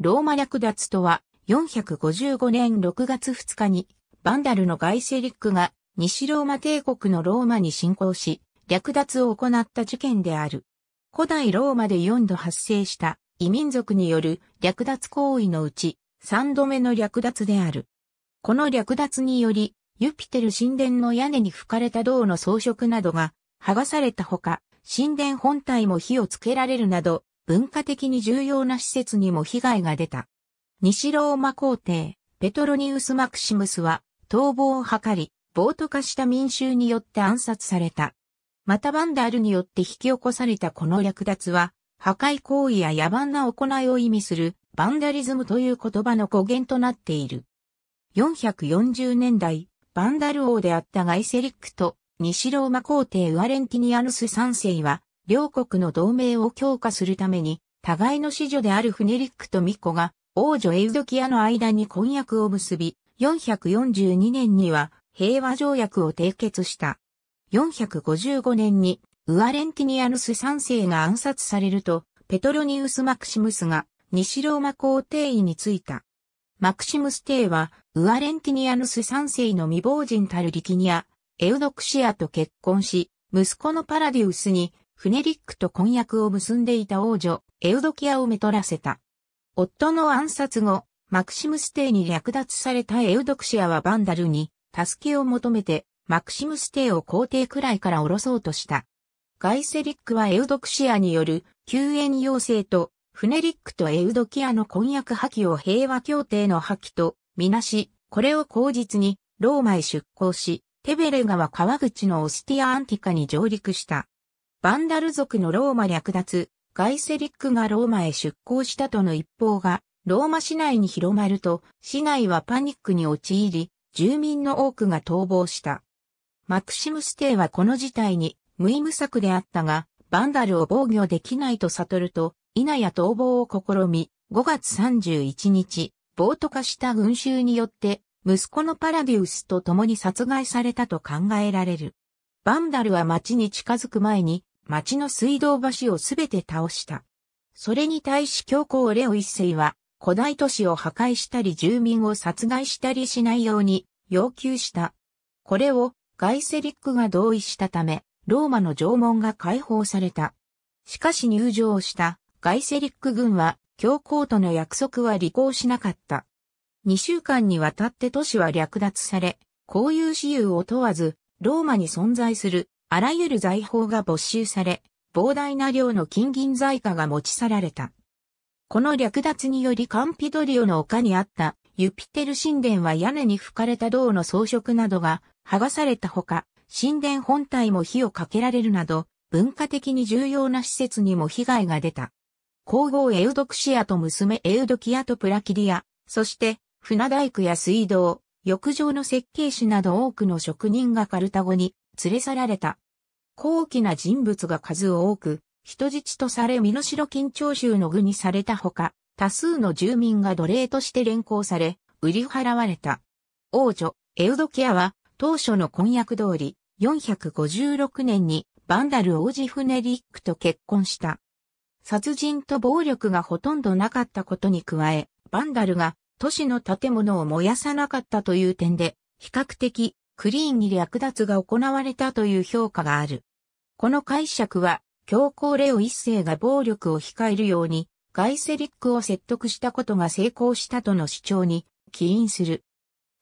ローマ略奪とは、455年6月2日に、バンダルのガイセリックが、西ローマ帝国のローマに侵攻し、略奪を行った事件である。古代ローマで4度発生した異民族による略奪行為のうち3度目の略奪である。この略奪により、ユピテル神殿の屋根に吹かれた銅の装飾などが剥がされたほか、神殿本体も火をつけられるなど、文化的に重要な施設にも被害が出た。西ローマ皇帝、ペトロニウス・マクシムスは逃亡を図り、暴徒化した民衆によって暗殺された。またバンダルによって引き起こされたこの略奪は、破壊行為や野蛮な行いを意味するバンダリズムという言葉の語源となっている。440年代、バンダル王であったガイセリックと西ローマ皇帝ウアレンティニアヌス3世は両国の同盟を強化するために、互いの子女であるフネリックとミコが、王女エウドキアの間に婚約を結び、442年には平和条約を締結した。455年に、ウアレンティニアヌス3世が暗殺されると、ペトロニウス・マクシムスが西ローマ皇帝位に就いた。マクシムス帝は、ウアレンティニアヌス3世の未亡人たるリキニア、エウドクシアと結婚し、息子のパラディウスにフネリックと婚約を結んでいた王女、エウドキアをめとらせた。夫の暗殺後、マクシムス帝に略奪されたエウドクシアはバンダルに助けを求めて、マクシムス帝を皇帝くらいから下ろそうとした。ガイセリックはエウドクシアによる救援要請と、フネリックとエウドキアの婚約破棄を平和協定の破棄とみなし、これを口実にローマへ出港し、テベレ川川口のオスティアアンティカに上陸した。バンダル族のローマ略奪、ガイセリックがローマへ出港したとの一報が、ローマ市内に広まると、市内はパニックに陥り、住民の多くが逃亡した。マクシムス帝はこの事態に無意無策であったが、バンダルを防御できないと悟ると、稲や逃亡を試み、5月31日、暴徒化した群衆によって、息子のパラディウスと共に殺害されたと考えられる。バンダルは町に近づく前に、町の水道橋をすべて倒した。それに対し教皇レオ一世は、古代都市を破壊したり住民を殺害したりしないように要求した。これをガイセリックが同意したため、ローマの縄文が解放された。しかし入場したガイセリック軍は教皇との約束は履行しなかった。2週間にわたって都市は略奪され、こういう私有を問わず、ローマに存在するあらゆる財宝が没収され、膨大な量の金銀財貨が持ち去られた。この略奪によりカンピドリオの丘にあったユピテル神殿は屋根に吹かれた銅の装飾などが剥がされたほか、神殿本体も火をかけられるなど、文化的に重要な施設にも被害が出た。皇后エウドクシアと娘エウドキアとプラキリア、そして船大工や水道、浴場の設計士など多くの職人がカルタゴに連れ去られた。高貴な人物が数多く、人質とされ身代金徴収の具にされたほか、多数の住民が奴隷として連行され、売り払われた。王女、エウドキアは、当初の婚約通り、456年にバンダル王子フネリックと結婚した。殺人と暴力がほとんどなかったことに加え、バンダルが都市の建物を燃やさなかったという点で、比較的クリーンに略奪が行われたという評価がある。この解釈は、教皇レオ一世が暴力を控えるように、ガイセリックを説得したことが成功したとの主張に起因する。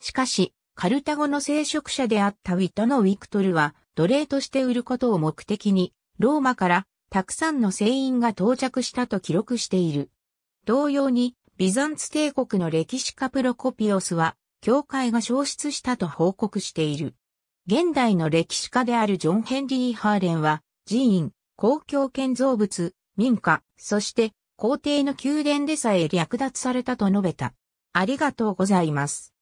しかし、カルタゴの聖職者であったウィトのウィクトルは、奴隷として売ることを目的に、ローマからたくさんの船員が到着したと記録している。同様に、ビザンツ帝国の歴史家プロコピオスは、教会が消失したと報告している。現代の歴史家であるジョン・ヘンリー・ハーレンは、寺院、公共建造物、民家、そして皇帝の宮殿でさえ略奪されたと述べた。ありがとうございます。